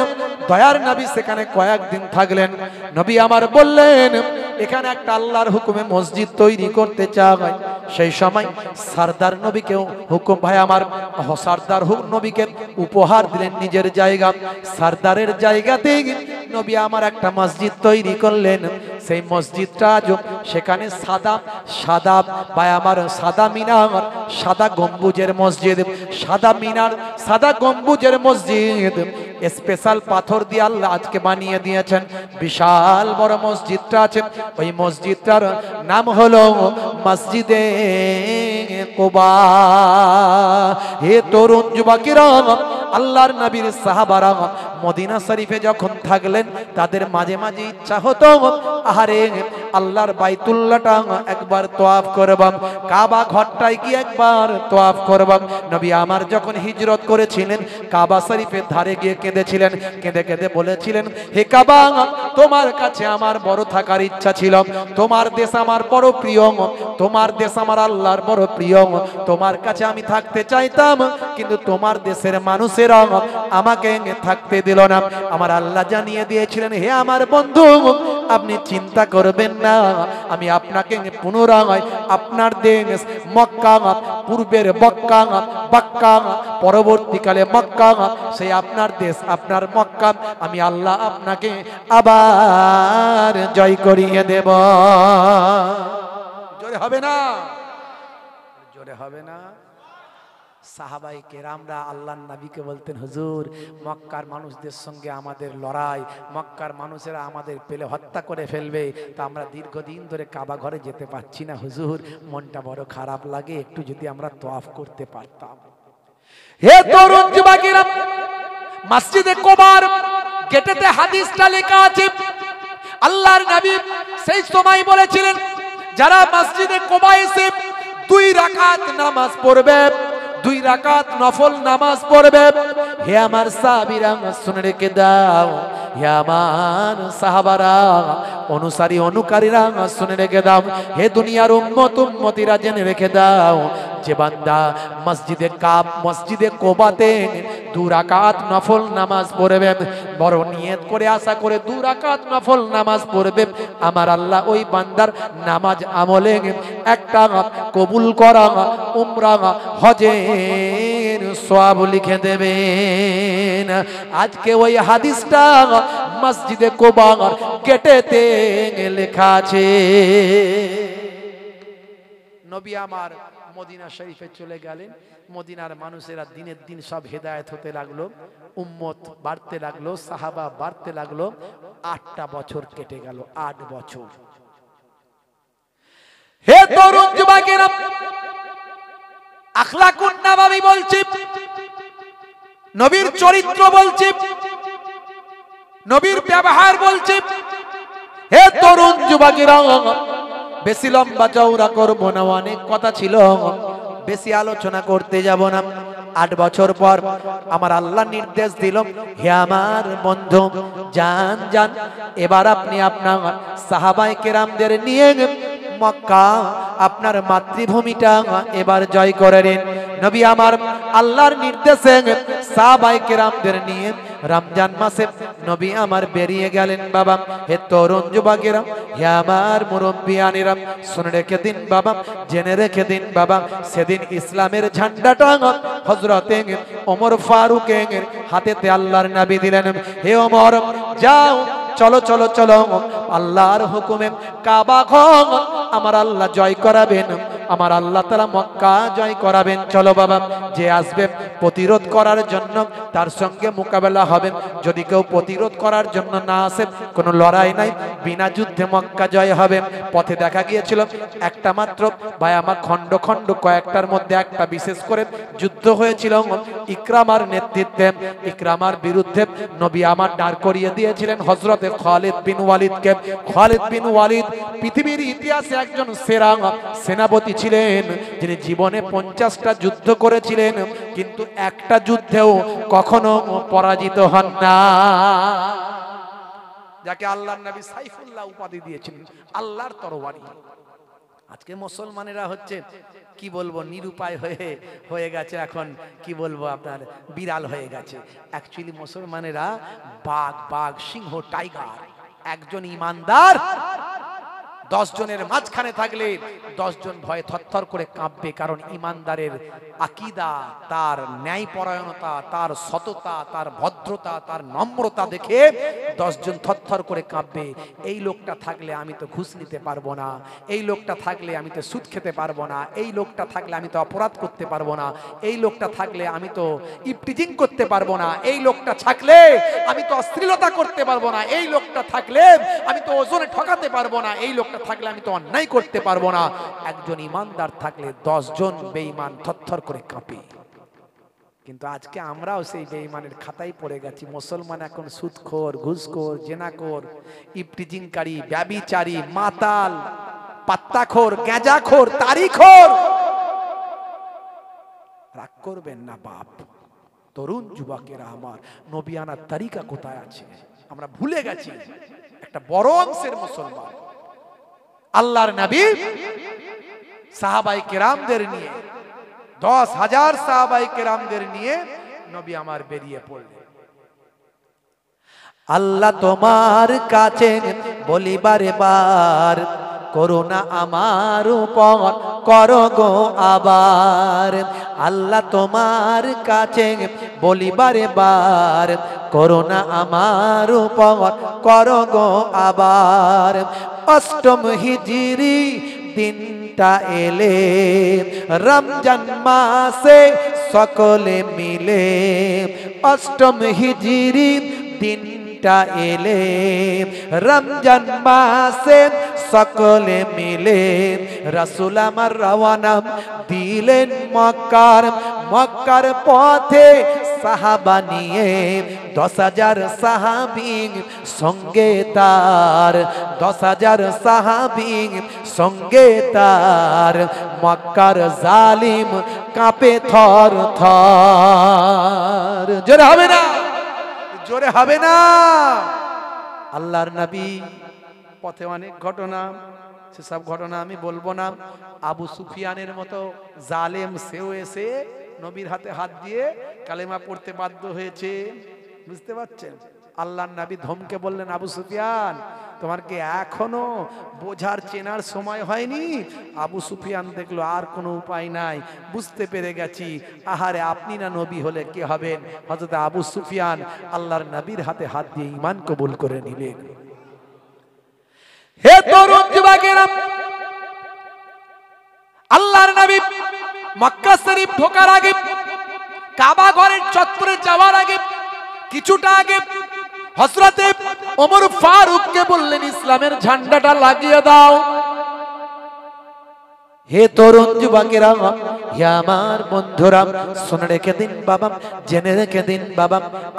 দয়ার নবী সেখানে কয়েকদিন থাকলেন নবী আমার বললেন এখানে একটা আল্লাহর হুকুমে মসজিদ তৈরি করতে চাওয়া সেই সময় সারদার নবীকেও হুকুম ভাই আমার সারদার হুক নবীকে উপহার দিলেন নিজের জায়গা সারদারের জায়গাতে নবী আমার একটা মসজিদ তৈরি করলেন সেই মসজিদটা আজ সেখানে সাদা সাদা ভাই আমার সাদা মিনার সাদা গম্বুজের মসজিদ সাদা মিনার সাদা গম্বুজের মসজিদ স্পেশাল পাথর দিয়ে আল্লাহ আজকে বানিয়ে দিয়েছেন বিশাল বড় মসজিদটা আছে ওই মসজিদটার নাম হলো মসজিদে কোবা হে তরুণ যুবকিরা আল্লাহর নবীর সাহাবারা মদিনা শরীফে যখন থাকলেন তাদের মাঝে মাঝে ইচ্ছা হতো আহারে আল্লাহর বাইতুল্লাটা একবার তোয়াফ করবাম কাবা ঘরটায় কি একবার তোয়াফ করবাম নবী আমার যখন হিজরত করেছিলেন কাবা শরীফের ধারে গিয়ে কেঁদেছিলেন কেঁদে কেঁদে বলেছিলেন হে কাবা তোমার কাছে আমার বড় থাকার ইচ্ছা ছিল তোমার দেশ আমার বড় প্রিয় তোমার দেশ আমার আল্লাহর বড় প্রিয় তোমার কাছে আমি থাকতে চাইতাম কিন্তু তোমার দেশের মানুষের বন্ধুদের আমাকে থাকতে দিল না আমার আল্লাহ জানিয়ে দিয়েছিলেন হে আমার বন্ধু আপনি চিন্তা করবেন না আমি আপনাকে পুনরায় আপনার দেশ মক্কা পূর্বের বক্কা বাক্কা পরবর্তীকালে মক্কা সেই আপনার দেশ আপনার মক্কা আমি আল্লাহ আপনাকে আবার জয় করিয়ে দেব জোরে হবে না জোরে হবে না সাহাবাই কেরামরা আল্লাহ নাবিকে বলতেন হুজুর মক্কার মানুষদের সঙ্গে আমাদের লড়াই মক্কার মানুষেরা আমাদের পেলে হত্যা করে ফেলবে তা আমরা দীর্ঘদিন ধরে কাবা ঘরে যেতে পারছি না হুজুর মনটা বড় খারাপ লাগে একটু যদি আমরা তোয়াফ করতে পারতাম হে তরুণ যুবাকেরা মসজিদে কোবার গেটেতে হাদিসটা লেখা আছে আল্লাহর নবী সেই সময় বলেছিলেন যারা মসজিদে কোবা এসে দুই রাকাত নামাজ পড়বে দুই রাকাত নফল নামাজ পড়বে হে আমার সাহাবিরা শুনে রেখে দাও হে আমার সাহাবারা অনুসারী অনুকারীরা শুনে রেখে দাও হে দুনিয়ার উম্মত উম্মতিরা জেনে রেখে দাও যে বান্দা মসজিদে কাপ মসজিদে কোবাতে দু রাকাত নফল নামাজ পড়বে বড় নিয়ত করে আশা করে দু রাকাত নফল নামাজ পড়বে আমার আল্লাহ ওই বান্দার নামাজ আমলে একটা কবুল করা উমরা হজে সব লিখে দেবেন আজকে ওই হাদিসটা মসজিদে কোবাঙার কেটেতে লেখা আছে নবী আমার মদিনা শরীফে চলে গেলেন মদিনার মানুষেরা দিনের দিন সব হেদায়ত হতে লাগলো উম্মত বাড়তে লাগলো সাহাবা বাড়তে লাগলো আটটা বছর কেটে গেল আট বছর নবীর চরিত্র বলছি নবীর ব্যবহার বলছি হে তরুণ যুবকেরা বেশি লম্বা চৌড়া করবো না অনেক কথা ছিল বেশি আলোচনা করতে যাব না আট বছর পর আমার আল্লাহ নির্দেশ দিল হে আমার বন্ধু যান যান এবার আপনি আপনার সাহাবাই কেরামদের নিয়ে মক্কা আপনার মাতৃভূমিটা এবার জয় করে নিন নবী আমার আল্লাহর নির্দেশে সাহাবাই কেরামদের নিয়ে রমজান মাসে নবী আমার বেরিয়ে গেলেন বাবা হে তরুণ যুবকেরা হে আমার মুরব্বিয়ানিরাম শুনে রেখে দিন বাবা জেনে রেখে দিন বাবা সেদিন ইসলামের ঝান্ডাটা হজরতে ওমর ফারুক হাতেতে আল্লাহর নাবি দিলেন হে ওমর যাও চলো চলো চলো আল্লাহর হুকুমে কাবা ঘর আমার আল্লাহ জয় করাবেন আমার আল্লাহ তালা মক্কা জয় করাবেন চলো বাবা যে আসবে প্রতিরোধ করার জন্য তার সঙ্গে মোকাবেলা হবে যদি কেউ প্রতিরোধ করার জন্য না আসে কোনো লড়াই নাই বিনা যুদ্ধে মক্কা জয় হবে পথে দেখা গিয়েছিল একটা মাত্র ভাই আমার খণ্ড খণ্ড কয়েকটার মধ্যে একটা বিশেষ করে যুদ্ধ হয়েছিল ইকরামার নেতৃত্বে ইকরামার বিরুদ্ধে নবী আমার ডার করিয়ে দিয়েছিলেন হজরতে খালিদ বিন ওয়ালিদকে খালিদ বিন ওয়ালিদ পৃথিবীর ইতিহাসে একজন সেরা সেনাপতি ছিলেন যিনি জীবনে পঞ্চাশটা যুদ্ধ করেছিলেন কিন্তু একটা যুদ্ধেও কখনো পরাজিত হন না যাকে আল্লাহ নবী সাইফুল্লাহ উপাধি দিয়েছিলেন আল্লাহর তরবারি আজকে মুসলমানেরা হচ্ছে কি বলবো নিরুপায় হয়ে হয়ে গেছে এখন কি বলবো আপনার বিড়াল হয়ে গেছে অ্যাকচুয়ালি মুসলমানেরা বাঘ বাঘ সিংহ টাইগার একজন ইমানদার জনের মাঝখানে থাকলে জন ভয়ে থরথর করে কাঁপবে কারণ ইমানদারের আকিদা তার ন্যায়পরায়ণতা তার সততা তার ভদ্রতা তার নম্রতা দেখে জন থরথর করে কাঁপবে এই লোকটা থাকলে আমি তো ঘুষ নিতে পারবো না এই লোকটা থাকলে আমি তো সুদ খেতে পারবো না এই লোকটা থাকলে আমি তো অপরাধ করতে পারবো না এই লোকটা থাকলে আমি তো ইপটিজিং করতে পারবো না এই লোকটা থাকলে আমি তো অশ্লীলতা করতে পারবো না এই লোকটা থাকলে আমি তো ওজনে ঠকাতে পারবো না এই লোকটা থাকলে আমি তো অন্যায় করতে পারবো না একজন ইমানদার থাকলে দশজন বেঈমান থরথর করে কাঁপে কিন্তু আজকে আমরাও সেই বেঈমানের খাতায় পড়ে গেছি মুসলমান এখন সুদখোর ঘুষখোর জেনাকোর ইপটিজিংকারী ব্যবিচারী মাতাল পাত্তাখোর গেঁজাখোর তারিখোর রাগ করবেন না বাপ তরুণ যুবকেরা আমার নবিয়ানার তারিকা কোথায় আছে আমরা ভুলে গেছি একটা বড় অংশের মুসলমান আল্লাহর নবী সাহাবাই কেরামদের নিয়ে দশ হাজার সাহাবাই কেরামদের নিয়ে নবী আমার বেরিয়ে পড়লেন আল্লাহ তোমার কাছে বলিবারে বার করোনা আমার উপর করো গো আবার আল্লাহ তোমার কাছে বলিবারে বার করোনা আমার উপর করো গো আবার অষ্টম হিজিরি দিনটা এলে রমজান মাসে সকলে মিলে অষ্টম হিজিরি দিনটা এলে রমজান মাসে সকলে মিলে রসুল আমার রওয়ানাম দিলেন মক্কার মক্কার পথে সাহাবা নিয়ে দশ হাজার সাহাবিং সঙ্গে তার দশ হাজার সাহাবিং সঙ্গে তার মক্কার জালিম কাঁপে থর থর জোরে হবে না জোরে হবে না আল্লাহর নবী পথে অনেক ঘটনা সেসব ঘটনা আমি বলবো না আবু সুফিয়ানের মতো জালেম সেও এসে নবীর হাতে হাত দিয়ে কালেমা পড়তে বাধ্য হয়েছে বুঝতে পারছেন আল্লাহ নাবি ধমকে বললেন আবু সুফিয়ান তোমার কি এখনো বোঝার চেনার সময় হয়নি আবু সুফিয়ান দেখলো আর কোনো উপায় নাই বুঝতে পেরে গেছি আহারে আপনি না নবী হলে কে হবেন হজরত আবু সুফিয়ান আল্লাহর নবীর হাতে হাত দিয়ে ইমান কবুল করে নিলেন আল্লাহর নবী মক্কা শরীফ ঢোকার আগে কাবা ঘরের চত্বরে যাওয়ার আগে কিছুটা আগে হসরতে ওমর কে বললেন ইসলামের ঝান্ডাটা লাগিয়ে দাও হে তরুণ যুবকেরা হে আমার বন্ধুরা শুনে রেখে দিন বাবা জেনে রেখে দিন বাবা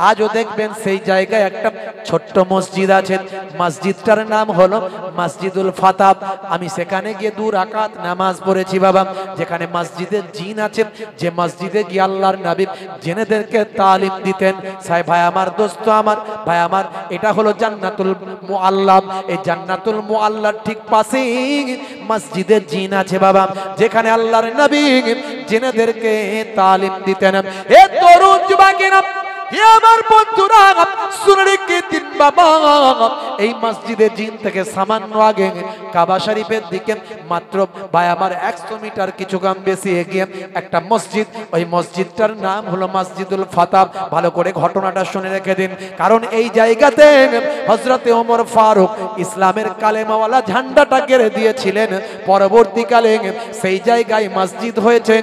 আজও দেখবেন সেই জায়গায় একটা ছোট্ট মসজিদ আছে মসজিদটার নাম হলো মসজিদুল ফাতাব আমি সেখানে গিয়ে দূর আকাত নামাজ পড়েছি বাবা যেখানে মসজিদের জিন আছে যে মসজিদে গিয়ে আল্লাহর নাবিব জেনেদেরকে তালিম দিতেন সাই ভাই আমার দোস্ত আমার ভাই আমার এটা হলো জান্নাতুল মোয়াল্লাম এই জান্নাতুল মোয়াল্লার ঠিক পাশেই মসজিদের জিন আছে বাবা সাহাবা যেখানে আল্লাহর নবী জেনেদেরকে তালিম দিতেন এ তরুণ যুবাকেরা হে আমার বন্ধুরা শুনে কে দিন বাবা এই মসজিদের জিন থেকে সামান্য আগে কাবা শরীফের দিকে মাত্র ভাই আমার একশো মিটার কিছু গাম বেশি এগিয়ে একটা মসজিদ ওই মসজিদটার নাম হলো মসজিদুল ফাতাব ভালো করে ঘটনাটা শুনে রেখে দিন কারণ এই জায়গাতে হজরতে ওমর ফারুক ইসলামের কালেমাওয়ালা ঝান্ডাটা গেড়ে দিয়েছিলেন পরবর্তীকালে সেই জায়গায় মসজিদ হয়েছে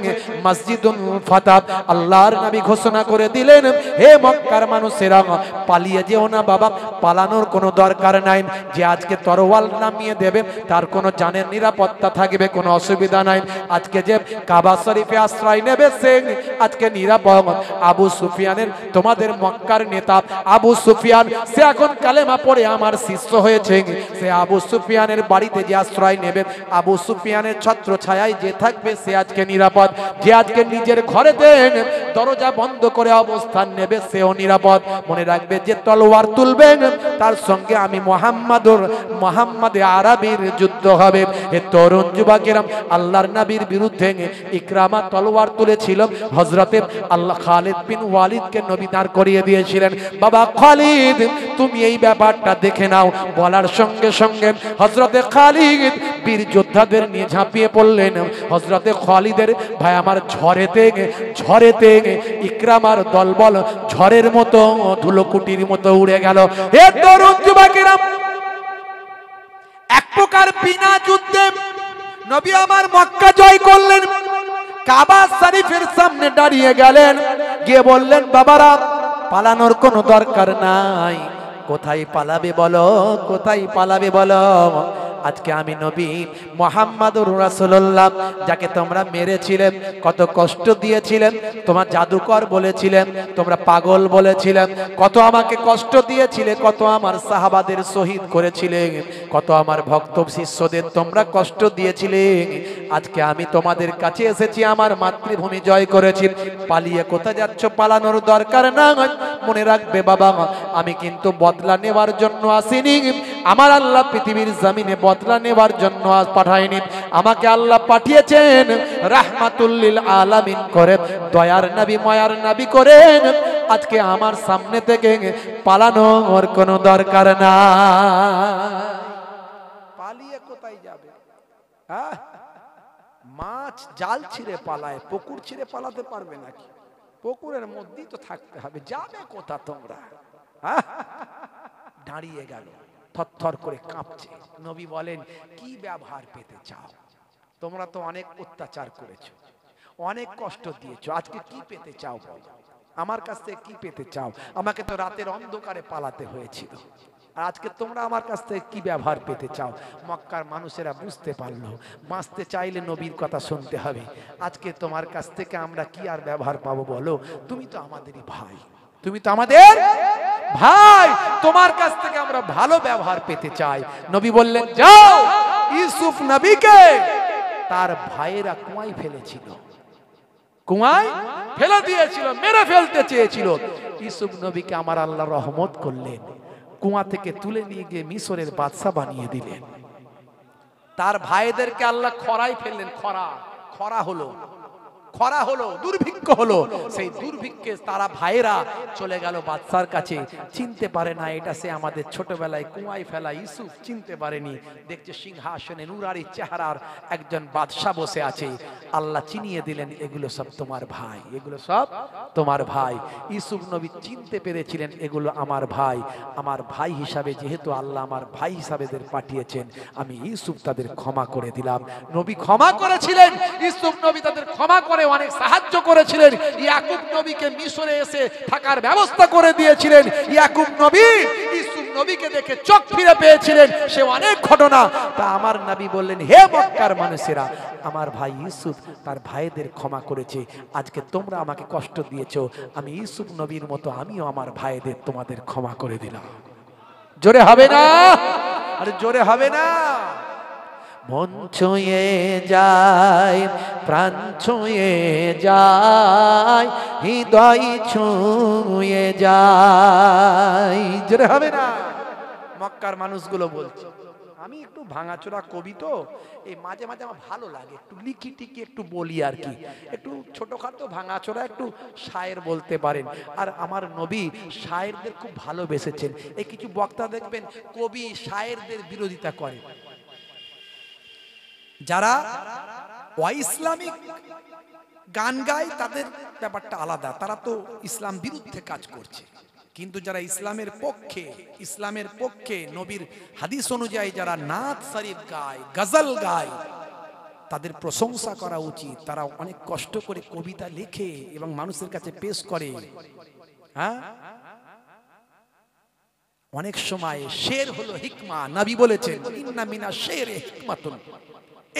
মসজিদুল ফাতাব আল্লাহর নবী ঘোষণা করে দিলেন হে মক্কার মানুষ এরম পালিয়ে যেও না বাবা পালানোর কোনো দরকার নাই যে আজকে তরোয়াল নামিয়ে দেবে তার কোনো জানের নিরাপত্তা থাকবে কোনো অসুবিধা নাই আজকে যে কাবা শরীফে আশ্রয় নেবে সে আজকে নিরাপদ আবু সুফিয়ানের তোমাদের মক্কার নেতা আবু সুফিয়ান সে এখন কালেমা পড়ে আমার শিষ্য হয়েছে সে আবু সুফিয়ানের বাড়িতে যে আশ্রয় নেবে আবু সুফিয়ানের ছত্র ছায় যে থাকবে সে আজকে নিরাপদ যে আজকে নিজের ঘরে দেন দরজা বন্ধ করে অবস্থান নেবে সেও নিরাপদ মনে রাখবে যে তলোয়ার তুলবেন তার সঙ্গে আমি মোহাম্মদুর মোহাম্মদ আরবির যুদ্ধ হবে এ তরুণ যুবকের আল্লাহর নাবির বিরুদ্ধে ইকরামা তলোয়ার তুলেছিল হজরতে আল্লাহ খালিদ বিন ওয়ালিদকে নবী দাঁড় করিয়ে দিয়েছিলেন বাবা খালিদ তুমি এই ব্যাপারটা দেখে নাও বলার সঙ্গে সঙ্গে হজরতে খালিদ বীর যোদ্ধাদের নিয়ে ঝাঁপিয়ে পড়লেন হজরতে খালিদের ভাই আমার ঝড়েতে ইকরাম ইকরামার দলবল ঝড়ের মতো ধুলোকুটির মতো উড়ে গেল এ তরুণ যুবকেরা এক প্রকার বিনা যুদ্ধে নবী আমার মক্কা জয় করলেন কাবা শরীফের সামনে দাঁড়িয়ে গেলেন গিয়ে বললেন বাবারা পালানোর কোনো দরকার নাই কোথায় পালাবে বলো কোথায় পালাবে বলো আজকে আমি নবী মোহাম্মদুর রাসুল্লাহ যাকে তোমরা মেরেছিলেন কত কষ্ট দিয়েছিলেন তোমার জাদুকর বলেছিলেন তোমরা পাগল বলেছিলেন কত আমাকে কষ্ট দিয়েছিলে কত আমার সাহাবাদের শহীদ করেছিলে কত আমার ভক্ত শিষ্যদের তোমরা কষ্ট দিয়েছিলে আজকে আমি তোমাদের কাছে এসেছি আমার মাতৃভূমি জয় করেছি পালিয়ে কোথায় যাচ্ছ পালানোর দরকার না মনে রাখবে বাবা আমি কিন্তু বদলা নেওয়ার জন্য আসিনি আমার আল্লাহ পৃথিবীর জামিনে বদলা নেবার জন্য আজ পাঠায়নি আমাকে আল্লাহ পাঠিয়েছেন রাহমাতুল্লিল আলামিন করে দয়ার নাবি ময়ার নাবি করেন আজকে আমার সামনে থেকে পালানো ওর কোনো দরকার না পালিয়ে কোথায় যাবে হ্যাঁ? মাছ জাল ছিঁড়ে পালায় পুকুর ছিঁড়ে পালাতে পারবে নাকি পুকুরের মধ্যেই তো থাকতে হবে যাবে কোথা তোমরা হ্যাঁ? দাঁড়িয়ে গেল থরথর করে কাঁপছে নবী বলেন কি ব্যবহার পেতে চাও তোমরা তো অনেক অত্যাচার করেছো অনেক কষ্ট দিয়েছো আজকে কি পেতে চাও বলো আমার কাছ থেকে কি পেতে চাও আমাকে তো রাতের অন্ধকারে পালাতে হয়েছিল আর আজকে তোমরা আমার কাছ থেকে কি ব্যবহার পেতে চাও মক্কার মানুষেরা বুঝতে পারলো বাঁচতে চাইলে নবীর কথা শুনতে হবে আজকে তোমার কাছ থেকে আমরা কি আর ব্যবহার পাবো বলো তুমি তো আমাদেরই ভাই তুমি তো আমাদের ভাই তোমার কাছ থেকে আমরা ভালো ব্যবহার পেতে চাই নবী বললেন যাও ইউসুফ নবীকে তার ভাইয়েরা কুয়ায় ফেলেছিল কুয়ায় ফেলে দিয়েছিল মেরে ফেলতে চেয়েছিল ইসুফ নবীকে আমার আল্লাহ রহমত করলেন কুয়া থেকে তুলে নিয়ে গিয়ে মিশরের বাদশা বানিয়ে দিলেন তার ভাইদেরকে আল্লাহ খরাই ফেললেন খরা খরা হলো খরা হলো দুর্ভিক্ষ হলো সেই দুর্ভিক্ষে তারা ভাইরা চলে গেল বাদশার কাছে চিনতে পারে না এটা সে আমাদের ছোটবেলায় কুয়ায় ফেলা ইসুফ চিনতে পারেনি দেখছে সিংহাসনে নুরারি চেহারার একজন বাদশাহ বসে আছে আল্লাহ চিনিয়ে দিলেন এগুলো সব তোমার ভাই এগুলো সব তোমার ভাই ইসুফ নবী চিনতে পেরেছিলেন এগুলো আমার ভাই আমার ভাই হিসাবে যেহেতু আল্লাহ আমার ভাই হিসাবে এদের পাঠিয়েছেন আমি ইসুফ তাদের ক্ষমা করে দিলাম নবী ক্ষমা করেছিলেন ইসুফ নবী তাদের ক্ষমা করে করে অনেক সাহায্য করেছিলেন ইয়াকুব নবীকে মিশরে এসে থাকার ব্যবস্থা করে দিয়েছিলেন ইয়াকুব নবী ইসুফ নবীকে দেখে চোখ ফিরে পেয়েছিলেন সে অনেক ঘটনা তা আমার নবী বললেন হে মক্কার মানুষেরা আমার ভাই ইউসুফ তার ভাইদের ক্ষমা করেছে আজকে তোমরা আমাকে কষ্ট দিয়েছ আমি ইউসুফ নবীর মতো আমিও আমার ভাইদের তোমাদের ক্ষমা করে দিলাম জোরে হবে না আরে জোরে হবে না মন ছুঁয়ে যায় প্রাণ ছুঁয়ে যায় হৃদয় ছুঁয়ে যায় যেটা হবে না মক্কার মানুষগুলো বলছে আমি একটু ভাঙাচোরা কবি তো এই মাঝে মাঝে আমার ভালো লাগে একটু লিখি টিকি একটু বলি আর কি একটু ছোটোখাটো ভাঙাচোরা একটু শায়ের বলতে পারেন আর আমার নবী শায়েরদের খুব ভালোবেসেছেন এই কিছু বক্তা দেখবেন কবি শায়েরদের বিরোধিতা করে যারা অইসলামিক গান গায় তাদের ব্যাপারটা আলাদা তারা তো ইসলাম বিরুদ্ধে কাজ করছে কিন্তু যারা ইসলামের পক্ষে ইসলামের পক্ষে নবীর হাদিস অনুযায়ী যারা নাথ শরীফ গায় গজল গায় তাদের প্রশংসা করা উচিত তারা অনেক কষ্ট করে কবিতা লেখে এবং মানুষের কাছে পেশ করে হ্যাঁ অনেক সময় শের হলো হিকমা নাবি বলেছেন ইন্না মিনা শের হিকমাতুন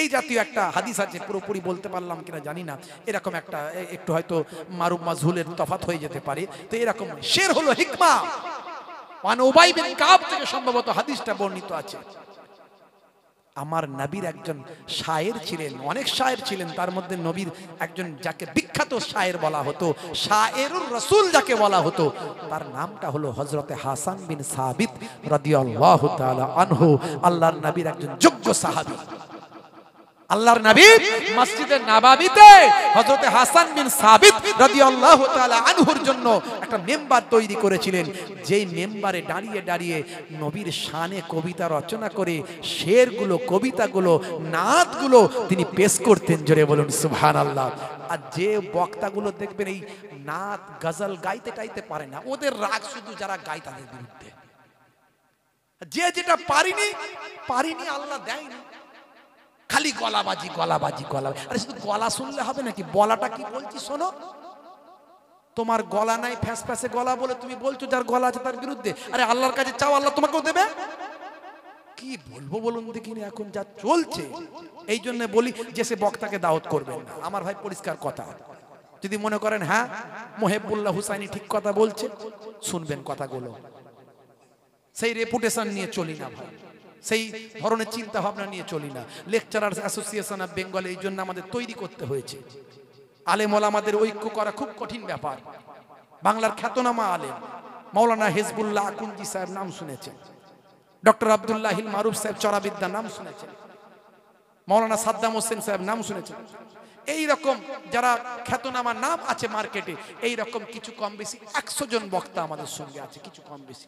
এই জাতীয় একটা হাদিস আছে পুরোপুরি বলতে পারলাম কিনা জানি না এরকম একটা একটু হয়তো মারুব মাজহুলের তফাত হয়ে যেতে পারে তো এরকম শের হলো হিকমা ওয়ান ওবাই বিন কাব থেকে সম্ভবত হাদিসটা বর্ণিত আছে আমার নবীর একজন শায়ের ছিলেন অনেক শায়ের ছিলেন তার মধ্যে নবীর একজন যাকে বিখ্যাত শায়ের বলা হতো শায়েরুর রসুল যাকে বলা হতো তার নামটা হলো হজরতে হাসান বিন সাবিত রাদিয়াল্লাহু আনহু আল্লাহর নবীর একজন যোগ্য সাহাবী আল্লাহর নবী মসজিদে নাবাবিতে হযরতে হাসান বিন সাবিত রাদিয়াল্লাহু তাআলা আনহুর জন্য একটা মেম্বার তৈরি করেছিলেন যেই মেম্বারে দাঁড়িয়ে দাঁড়িয়ে নবীর শানে কবিতা রচনা করে শেরগুলো কবিতাগুলো নাতগুলো তিনি পেশ করতেন জোরে বলুন সুবহানাল্লাহ আর যে বক্তাগুলো দেখবেন এই নাত গজল গাইতে টাইতে পারে না ওদের রাগ শুধু যারা গায় তাদের বিরুদ্ধে যে যেটা পারিনি পারিনি আল্লাহ দেয়নি খালি গলাবাজি গলাবাজি গলা আরে শুধু গলা শুনলে হবে নাকি বলাটা কি বলছি শোনো তোমার গলা নাই ফ্যাস ফ্যাসে গলা বলে তুমি বলছো যার গলা আছে তার বিরুদ্ধে আরে আল্লাহর কাছে চাও আল্লাহ তোমাকেও দেবে কি বলবো বলুন দেখিনি এখন যা চলছে এই জন্য বলি যে সে বক্তাকে দাওয়াত করবে না আমার ভাই পরিষ্কার কথা যদি মনে করেন হ্যাঁ মোহেবুল্লাহ হুসাইনি ঠিক কথা বলছে শুনবেন কথাগুলো সেই রেপুটেশন নিয়ে চলি না ভাই সেই ধরনের চিন্তা ভাবনা নিয়ে চলি না লেকচারার্স অ্যাসোসিয়েশন অফ বেঙ্গল এই জন্য আমাদের তৈরি করতে হয়েছে আলেমল আমাদের ঐক্য করা খুব কঠিন ব্যাপার বাংলার খ্যাতনামা আলেম মৌলানা হেজবুল্লাহ আকুঞ্জি সাহেব নাম শুনেছেন ডক্টর আবদুল্লাহ মারুফ সাহেব চরাবিদ্যা নাম শুনেছেন মৌলানা সাদ্দাম হোসেন সাহেব নাম শুনেছেন এই রকম যারা খ্যাতনামা নাম আছে মার্কেটে এই রকম কিছু কম বেশি একশো জন বক্তা আমাদের সঙ্গে আছে কিছু কম বেশি